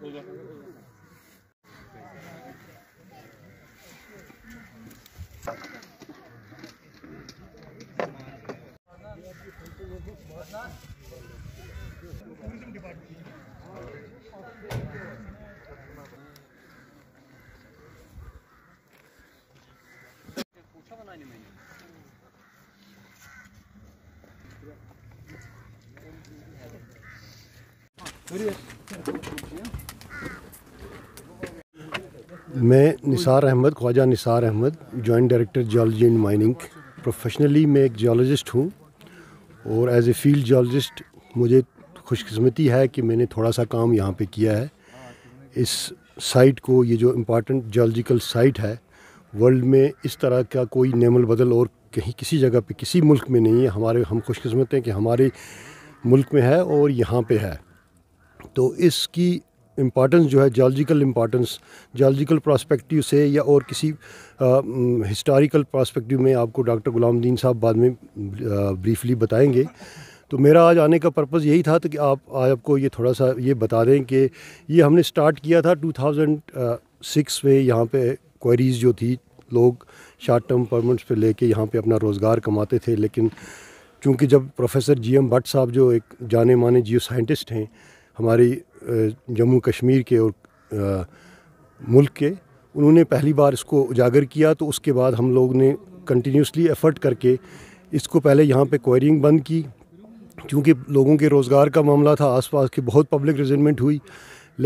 Olur. मैं Nisar Ahmad Khwaja Nisar Ahmad joint director geology and mining professionally मैं एक जियोलॉजिस्ट हूँ और एज ए फील्ड जियोलॉजिस्ट मुझे खुशकस्मती है कि मैंने थोड़ा सा काम यहाँ पे किया है इस साइट को ये जो इम्पॉर्टेंट जियोलॉजिकल साइट है वर्ल्ड में इस तरह का कोई नेमल बदल और कहीं किसी जगह पे किसी मुल्क में नहीं है हमारे हम खुशकस्मत हैं कि हमारे मुल्क में है और यहाँ पे है तो इसकी इम्पॉर्टेंस जो है जालजिकल इम्पॉर्टेंस जालजिकल प्रॉस्पेक्टिव से या और किसी हिस्टोरिकल प्रॉस्पेक्टिव में आपको डॉक्टर गुलाम दीन साहब बाद में ब्रीफली बताएंगे तो मेरा आज आने का पर्पज़ यही था कि आप आज आपको ये थोड़ा सा ये बता दें कि ये हमने स्टार्ट किया था 2006 में यहाँ पे क्वेरीज़ जो थी लोग शार्ट टर्म परमेंट्स पे लेके यहाँ पे अपना रोज़गार कमाते थे लेकिन चूँकि जब प्रोफेसर जी एम भट्ट साहब जो एक जाने माने जियो साइंटिस्ट हैं हमारी जम्मू कश्मीर के और आ, मुल्क के उन्होंने पहली बार इसको उजागर किया तो उसके बाद हम लोग ने कंटिन्यूसली एफ़र्ट करके इसको पहले यहाँ पे क्वायरिंग बंद की क्योंकि लोगों के रोज़गार का मामला था आसपास के बहुत पब्लिक रिजेंटमेंट हुई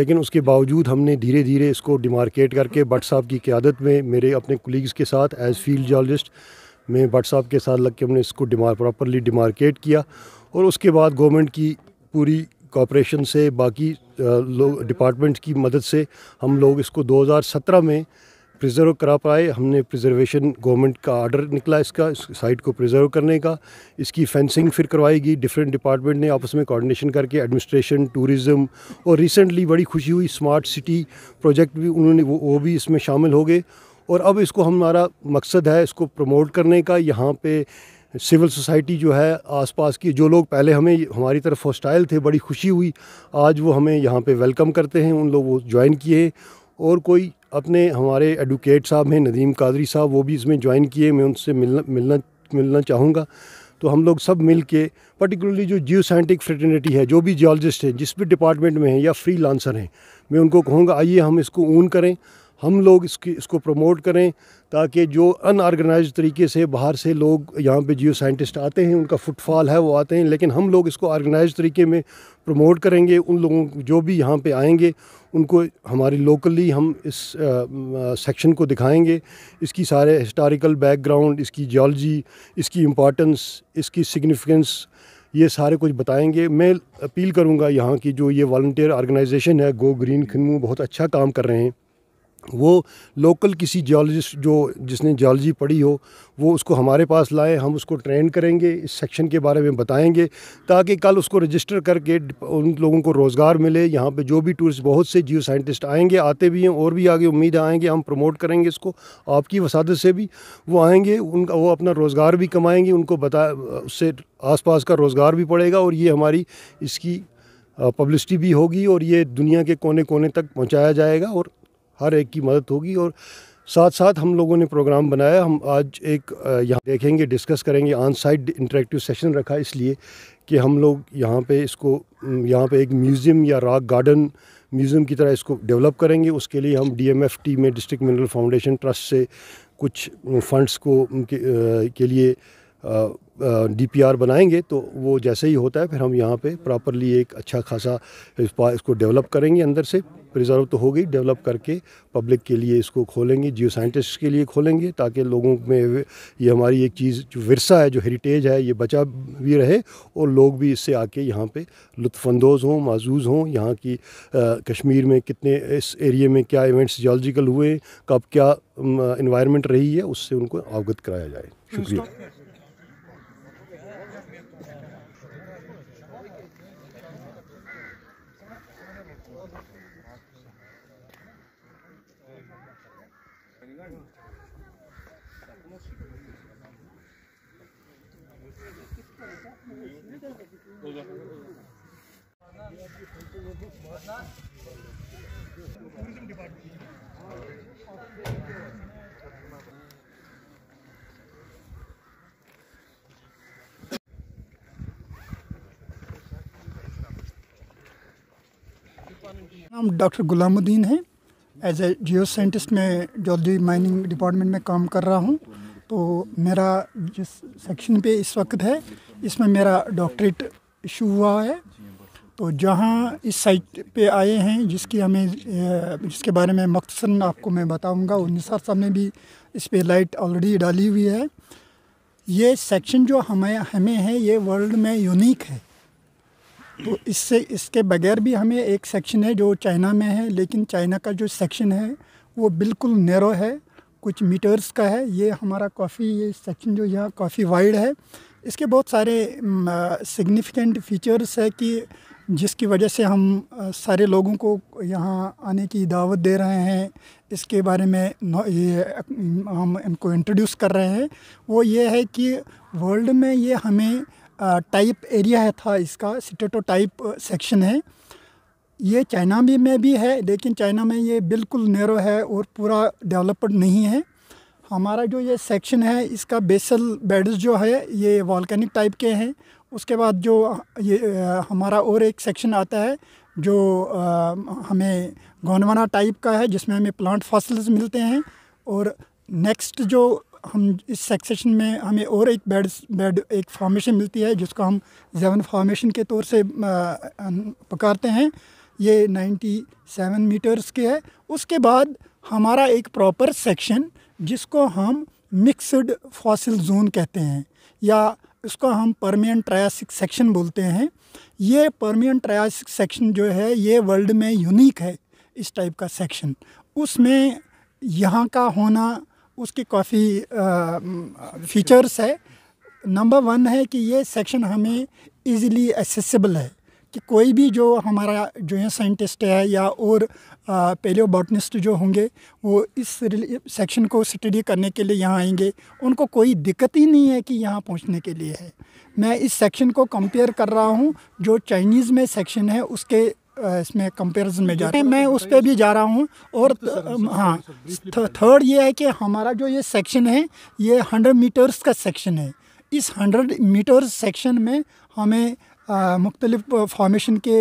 लेकिन उसके बावजूद हमने धीरे धीरे इसको डिमार्केट करके बट साहब की क्यादत में मेरे अपने कुलीग्स के साथ एज फील्ड जर्नलिस्ट में बट साहब के साथ लग के हमने इसको डिमार प्रॉपरली डिमार्केट किया और उसके बाद गवर्नमेंट की पूरी कॉपरेशन से बाकी लोग डिपार्टमेंट की मदद से हम लोग इसको 2017 में प्रिजर्व करा पाए हमने प्रिजर्वेशन गवर्नमेंट का आर्डर निकला इसका इस साइट को प्रिजर्व करने का इसकी फेंसिंग फिर करवाई गई डिफरेंट डिपार्टमेंट ने आपस में कोऑर्डिनेशन करके एडमिनिस्ट्रेशन टूरिज्म और रिसेंटली बड़ी खुशी हुई स्मार्ट सिटी प्रोजेक्ट भी उन्होंने वो, वो भी इसमें शामिल हो गए और अब इसको हमारा मकसद है इसको प्रमोट करने का यहाँ पे सिविल सोसाइटी जो है आसपास की जो लोग पहले हमें हमारी तरफ हॉस्टाइल थे बड़ी खुशी हुई आज वो हमें यहाँ पे वेलकम करते हैं उन लोग वो ज्वाइन किए और कोई अपने हमारे एडवोकेट साहब हैं नदीम कादरी साहब वो भी इसमें ज्वाइन किए मैं उनसे मिलना मिलना मिलना चाहूँगा तो हम लोग सब मिल के पर्टिकुलरली जो जियो साइंटिक फ्रेटर्निटी है जो भी जियोलॉजिस्ट हैं जिस भी डिपार्टमेंट में हैं या फ्री लांसर हैं मैं उनको कहूँगा आइए हम इसको ऊन करें हम लोग इसकी इसको प्रमोट करें ताकि जो अनऑर्गेनाइज तरीके से बाहर से लोग यहाँ पे जियो साइंटिस्ट आते हैं उनका फुटफॉल है वो आते हैं लेकिन हम लोग इसको ऑर्गेनाइज तरीके में प्रमोट करेंगे उन लोगों जो भी यहाँ पे आएंगे उनको हमारी लोकली हम इस सेक्शन को दिखाएंगे इसकी सारे हिस्टोरिकल बैकग्राउंड इसकी जियोलॉजी इसकी इम्पॉर्टेंस इसकी सिग्निफिकेंस ये सारे कुछ बताएंगे मैं अपील करूँगा यहाँ की जो ये वॉल्टियर ऑर्गेनाइजेशन है गो ग्रीन खिनमू बहुत अच्छा काम कर रहे हैं वो लोकल किसी जियोलॉजिस्ट जो जिसने जियोलॉजी पढ़ी हो वो उसको हमारे पास लाए हम उसको ट्रेन करेंगे इस सेक्शन के बारे में बताएंगे ताकि कल उसको रजिस्टर करके उन लोगों को रोज़गार मिले यहाँ पे जो भी टूरिस्ट बहुत से जियो साइंटिस्ट आएंगे आते भी हैं और भी आगे उम्मीद आएंगे हम प्रमोट करेंगे इसको आपकी वसादत से भी वो आएँगे उनका वो अपना रोज़गार भी कमाएँगे उनको बता उससे पास का रोज़गार भी पड़ेगा और ये हमारी इसकी पब्लिसिटी भी होगी और ये दुनिया के कोने कोने तक पहुँचाया जाएगा और हर एक की मदद होगी और साथ साथ हम लोगों ने प्रोग्राम बनाया हम आज एक यहाँ देखेंगे डिस्कस करेंगे ऑन साइड इंटरेक्टिव सेशन रखा इसलिए कि हम लोग यहाँ पे इसको यहाँ पे एक म्यूज़ियम या रॉक गार्डन म्यूज़ियम की तरह इसको डेवलप करेंगे उसके लिए हम डीएमएफटी में डिस्ट्रिक्ट मिनरल फाउंडेशन ट्रस्ट से कुछ फंड्स को के, के लिए डी आर बनाएंगे तो वो जैसे ही होता है फिर हम यहाँ पे प्रॉपरली एक अच्छा खासा इस इसको डेवलप करेंगे अंदर से प्रिजर्व तो हो गई डेवलप करके पब्लिक के लिए इसको खोलेंगे जियो साइंटिस्ट के लिए खोलेंगे ताकि लोगों में ये हमारी एक चीज़ जो विरसा है जो हेरिटेज है ये बचा भी रहे और लोग भी इससे आके यहाँ पे लुफानंदोज़ हों माजूज़ हों यहाँ की कश्मीर में कितने इस एरिए में क्या इवेंट्स जोलॉजिकल हुए कब क्या इन्वायरमेंट रही है उससे उनको अवगत कराया जाए शुक्रिया Olur. Turizm departmanı. नाम डॉक्टर गुलामुद्दीन है एज ए जियो साइंटिस्ट में जॉलजी माइनिंग डिपार्टमेंट में काम कर रहा हूँ तो मेरा जिस सेक्शन पे इस वक्त है इसमें मेरा डॉक्टरेट इशू हुआ है तो जहाँ इस साइट पे आए हैं जिसकी हमें जिसके बारे में मकसद आपको मैं बताऊंगा और निसार साहब ने भी इस पर लाइट ऑलरेडी डाली हुई है ये सेक्शन जो हमें हमें है ये वर्ल्ड में यूनिक है तो इससे इसके बगैर भी हमें एक सेक्शन है जो चाइना में है लेकिन चाइना का जो सेक्शन है वो बिल्कुल नैरो है कुछ मीटर्स का है ये हमारा काफ़ी ये सेक्शन जो यहाँ काफ़ी वाइड है इसके बहुत सारे सिग्निफिकेंट फीचर्स है कि जिसकी वजह से हम सारे लोगों को यहाँ आने की दावत दे रहे हैं इसके बारे में ये हम इनको इंट्रोड्यूस कर रहे हैं वो ये है कि वर्ल्ड में ये हमें टाइप एरिया है था इसका स्टेटो टाइप सेक्शन है ये चाइना भी में भी है लेकिन चाइना में ये बिल्कुल नैरो है और पूरा डेवलप्ड नहीं है हमारा जो ये सेक्शन है इसका बेसल बेड्स जो है ये वॉलकैनिक टाइप के हैं उसके बाद जो ये हमारा और एक सेक्शन आता है जो आ, हमें गोनवाना टाइप का है जिसमें हमें प्लांट फसल्स मिलते हैं और नेक्स्ट जो हम इस सेक्सेशन में हमें और एक बेड बेड एक फॉर्मेशन मिलती है जिसको हम जेवन फॉर्मेशन के तौर से पकारते हैं ये 97 मीटर्स के है उसके बाद हमारा एक प्रॉपर सेक्शन जिसको हम मिक्सड फॉसिल जोन कहते हैं या इसको हम परमियन ट्रायासिक सेक्शन बोलते हैं ये परमियन ट्रायासिक सेक्शन जो है ये वर्ल्ड में यूनिक है इस टाइप का सेक्शन उसमें यहाँ का होना उसकी काफ़ी फीचर्स है नंबर वन है कि ये सेक्शन हमें इजीली एसेसिबल है कि कोई भी जो हमारा जो है साइंटिस्ट है या और पहले बॉटनिस्ट जो होंगे वो इस सेक्शन को स्टडी करने के लिए यहाँ आएंगे उनको कोई दिक्कत ही नहीं है कि यहाँ पहुँचने के लिए है मैं इस सेक्शन को कंपेयर कर रहा हूँ जो चाइनीज़ में सेक्शन है उसके इसमें कंपैरिजन में जा रहा मैं तो उस पर भी जा रहा हूँ और तो हाँ थर्ड ये है कि हमारा जो ये सेक्शन है ये हंड्रेड मीटर्स का सेक्शन है इस हंड्रेड मीटर्स सेक्शन में हमें मुख्तलिफ फॉर्मेशन के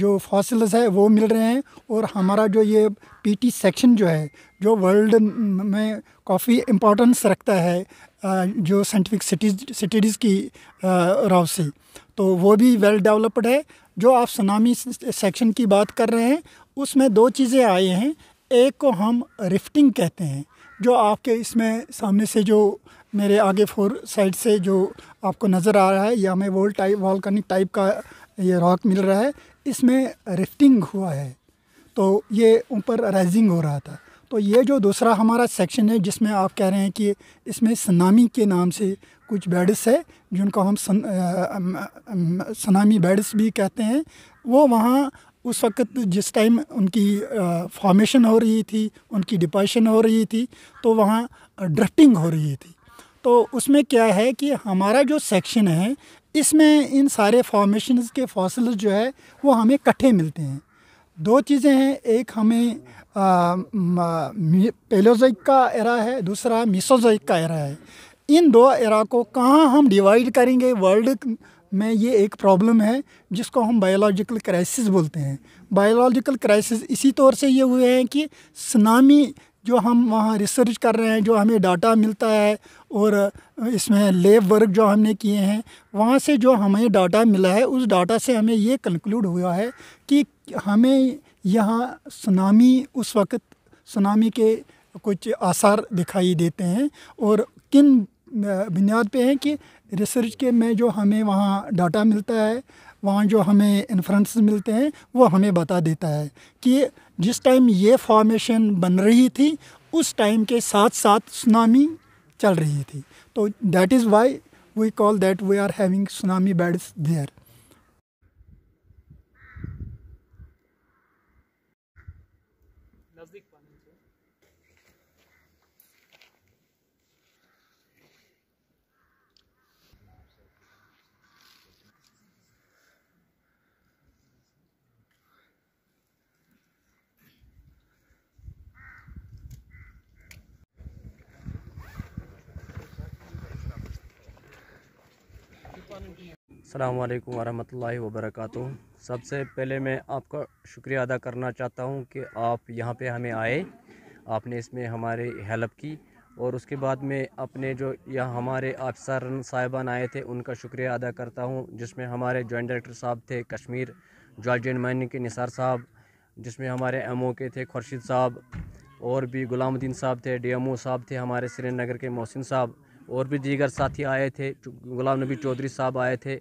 जो फॉसिल्स है वो मिल रहे हैं और हमारा जो ये पीटी सेक्शन जो है जो वर्ल्ड में काफ़ी इम्पोर्टेंस रखता है जो साइंटिफिक सिटीज़ सिटीज़ की राव से तो वो भी वेल डेवलप्ड है जो आप सुनामी सेक्शन की बात कर रहे हैं उसमें दो चीज़ें आई हैं एक को हम रिफ्टिंग कहते हैं जो आपके इसमें सामने से जो मेरे आगे फोर साइड से जो आपको नज़र आ रहा है या हमें वॉल टाइप वॉलकनिक टाइप का ये रॉक मिल रहा है इसमें रिफ्टिंग हुआ है तो ये ऊपर राइजिंग हो रहा था तो ये जो दूसरा हमारा सेक्शन है जिसमें आप कह रहे हैं कि इसमें सनामी के नाम से कुछ बेड्स है जिनको हम सन, आ, सनामी बेड्स भी कहते हैं वो वहाँ उस वक्त जिस टाइम उनकी फॉर्मेशन हो रही थी उनकी डिपोशन हो रही थी तो वहाँ ड्रफ्टिंग हो रही थी तो उसमें क्या है कि हमारा जो सेक्शन है इसमें इन सारे फॉर्मेशन के फॉसल जो है वो हमें इकट्ठे मिलते हैं दो चीज़ें हैं एक हमें पेलोजिक का एरा है दूसरा मिसोजिक का एरा है इन दो एरा को कहाँ हम डिवाइड करेंगे वर्ल्ड में ये एक प्रॉब्लम है जिसको हम बायोलॉजिकल क्राइसिस बोलते हैं बायोलॉजिकल क्राइसिस इसी तौर से ये हुए हैं कि सुनामी जो हम वहाँ रिसर्च कर रहे हैं जो हमें डाटा मिलता है और इसमें लेब वर्क जो हमने किए हैं वहाँ से जो हमें डाटा मिला है उस डाटा से हमें ये कंक्लूड हुआ है कि हमें यहाँ सुनामी उस वक्त सुनामी के कुछ आसार दिखाई देते हैं और किन बुनियाद पे हैं कि रिसर्च के में जो हमें वहाँ डाटा मिलता है वहाँ जो हमें इन्फ्रेंस मिलते हैं वो हमें बता देता है कि जिस टाइम ये फॉर्मेशन बन रही थी उस टाइम के साथ साथ सुनामी चल रही थी तो that is why we call that we are having tsunami beds there अल्लाम वरहमल वबरक सबसे पहले मैं आपका शुक्रिया अदा करना चाहता हूँ कि आप यहाँ पे हमें आए आपने इसमें हमारे हेल्प की और उसके बाद में अपने जो या हमारे अफसर साहिबान आए थे उनका शुक्रिया अदा करता हूँ जिसमें हमारे जॉइंट डायरेक्टर साहब थे कश्मीर जॉर्ज एंड माइनिंग के निसार साहब जिसमें हमारे एम के थे खुर्शीद साहब और भी गुलामुद्दीन साहब थे डी साहब थे हमारे श्रीनगर के मोहसिन साहब और भी दीगर साथी आए थे गुलाम नबी चौधरी साहब आए थे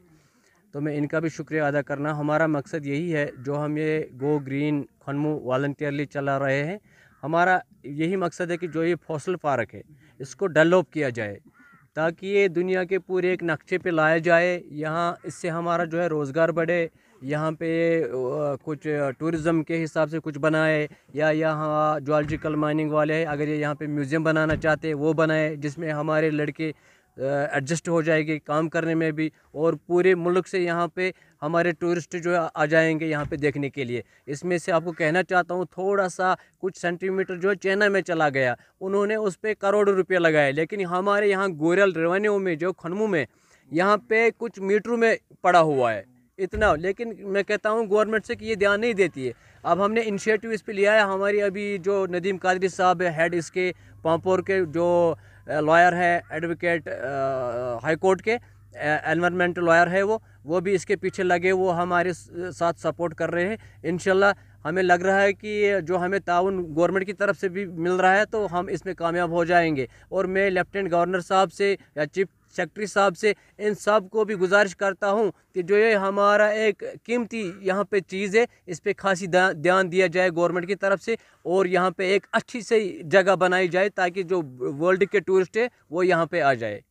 तो मैं इनका भी शुक्रिया अदा करना हमारा मकसद यही है जो हम ये गो ग्रीन खनमू वॉल्टियरली चला रहे हैं हमारा यही मकसद है कि जो ये फौसल पार्क है इसको डेवलप किया जाए ताकि ये दुनिया के पूरे एक नक्शे पे लाया जाए यहाँ इससे हमारा जो है रोज़गार बढ़े यहाँ पे कुछ टूरिज़म के हिसाब से कुछ बनाए या यहाँ जोलॉजिकल माइनिंग वाले हैं अगर ये यहाँ पे म्यूज़ियम बनाना चाहते हैं वो बनाए जिसमें हमारे लड़के एडजस्ट हो जाएगी काम करने में भी और पूरे मुल्क से यहाँ पे हमारे टूरिस्ट जो आ जाएंगे यहाँ पे देखने के लिए इसमें से आपको कहना चाहता हूँ थोड़ा सा कुछ सेंटीमीटर जो है चाइना में चला गया उन्होंने उस पर करोड़ों रुपये लगाए लेकिन हमारे यहाँ गोरल रेवेन्यू में जो खनमू में यहाँ पे कुछ मीटरों में पड़ा हुआ है इतना लेकिन मैं कहता हूँ गवर्नमेंट से कि ये ध्यान नहीं देती है अब हमने इनिशिएटिव इस पर लिया है हमारी अभी जो नदीम कादरी साहब हेड इसके पांपोर के जो लॉयर है एडवोकेट हाईकोर्ट के एनवायरमेंट लॉयर है वो वो भी इसके पीछे लगे वो हमारे साथ सपोर्ट कर रहे हैं इन हमें लग रहा है कि जो हमें ताउन गवर्नमेंट की तरफ से भी मिल रहा है तो हम इसमें कामयाब हो जाएंगे और मैं लेफ्टिनेंट गवर्नर साहब से या चीफ सेक्रेटरी साहब से इन सब को भी गुजारिश करता हूँ कि जो ये हमारा एक कीमती यहाँ पे चीज़ है इस पर खासी ध्यान दिया जाए गवर्नमेंट की तरफ से और यहाँ पे एक अच्छी सी जगह बनाई जाए ताकि जो वर्ल्ड के टूरिस्ट है वो यहाँ पे आ जाए